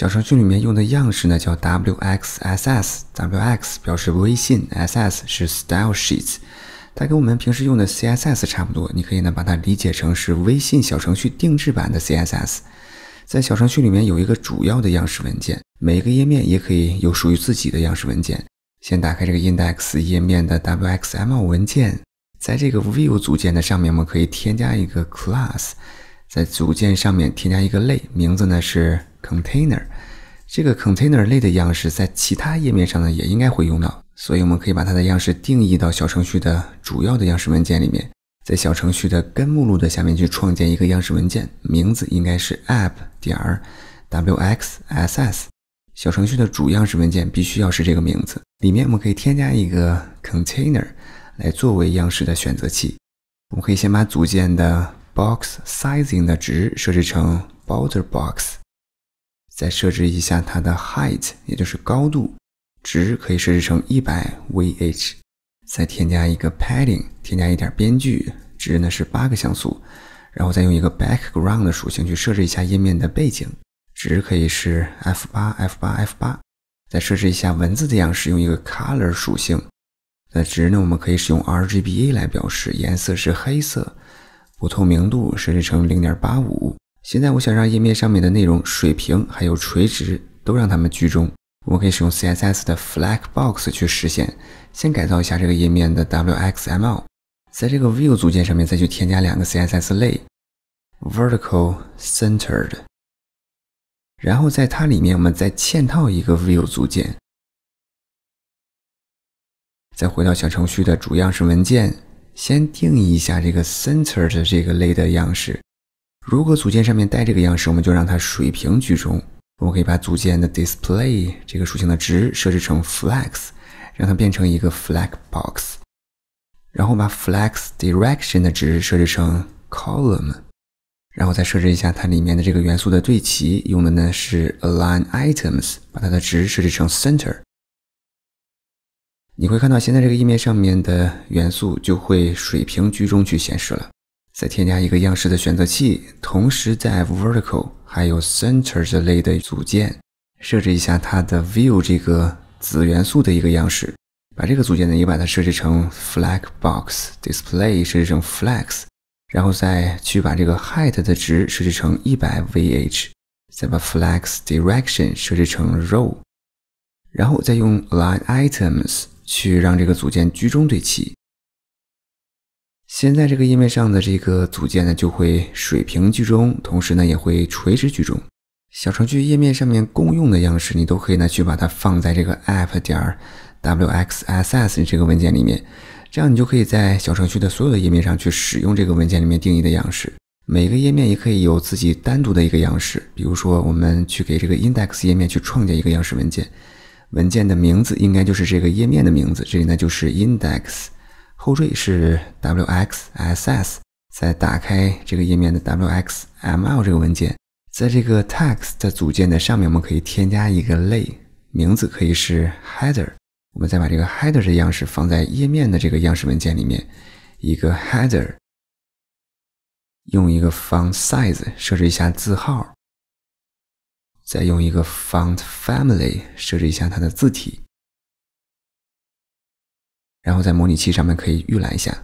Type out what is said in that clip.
小程序里面用的样式呢，叫 wxss，wx 表示微信，ss 是 style sheets。它跟我们平时用的 CSS 差不多，你可以呢把它理解成是微信小程序定制版的 CSS。在小程序里面有一个主要的样式文件，每个页面也可以有属于自己的样式文件。先打开这个 index 页面的 wxm 文件，在这个 view 组件的上面我们可以添加一个 class，在组件上面添加一个类，名字呢是。container 这个 container 类的样式在其他页面上呢也应该会用到，所以我们可以把它的样式定义到小程序的主要的样式文件里面，在小程序的根目录的下面去创建一个样式文件，名字应该是 app 点儿 wxss，小程序的主样式文件必须要是这个名字。里面我们可以添加一个 container 来作为样式的选择器，我们可以先把组件的 box sizing 的值设置成 border box。再设置一下它的 height，也就是高度值，可以设置成一百 vh。再添加一个 padding，添加一点边距，值呢是八个像素。然后再用一个 background 的属性去设置一下页面的背景值，可以是 f8 f8 f8。再设置一下文字的样式，用一个 color 属性，那值呢我们可以使用 RGBA 来表示，颜色是黑色，不透明度设置成零点八五。现在我想让页面上面的内容水平还有垂直都让它们居中，我们可以使用 CSS 的 f l a g b o x 去实现。先改造一下这个页面的 wxml，在这个 view 组件上面再去添加两个 CSS 类 vertical-centered，然后在它里面我们再嵌套一个 view 组件。再回到小程序的主样式文件，先定义一下这个 centered 这个类的样式。如果组件上面带这个样式，我们就让它水平居中。我们可以把组件的 display 这个属性的值设置成 flex，让它变成一个 f l a g box，然后把 flex direction 的值设置成 column，然后再设置一下它里面的这个元素的对齐，用的呢是 align items，把它的值设置成 center。你会看到现在这个页面上面的元素就会水平居中去显示了。再添加一个样式的选择器，同时在 vertical 还有 center 这类的组件，设置一下它的 view 这个子元素的一个样式。把这个组件呢，也把它设置成 flex box，display 设置成 flex，然后再去把这个 height 的值设置成 100vh，再把 flex direction 设置成 row，然后再用 align items 去让这个组件居中对齐。现在这个页面上的这个组件呢，就会水平居中，同时呢也会垂直居中。小程序页面上面共用的样式，你都可以呢去把它放在这个 app 点 wxss 这个文件里面，这样你就可以在小程序的所有的页面上去使用这个文件里面定义的样式。每个页面也可以有自己单独的一个样式，比如说我们去给这个 index 页面去创建一个样式文件，文件的名字应该就是这个页面的名字，这里呢就是 index。后缀是 wxss，再打开这个页面的 wxml 这个文件，在这个 text 组件的上面，我们可以添加一个类，名字可以是 header。我们再把这个 header 的样式放在页面的这个样式文件里面。一个 header，用一个 font size 设置一下字号，再用一个 font family 设置一下它的字体。然后在模拟器上面可以预览一下。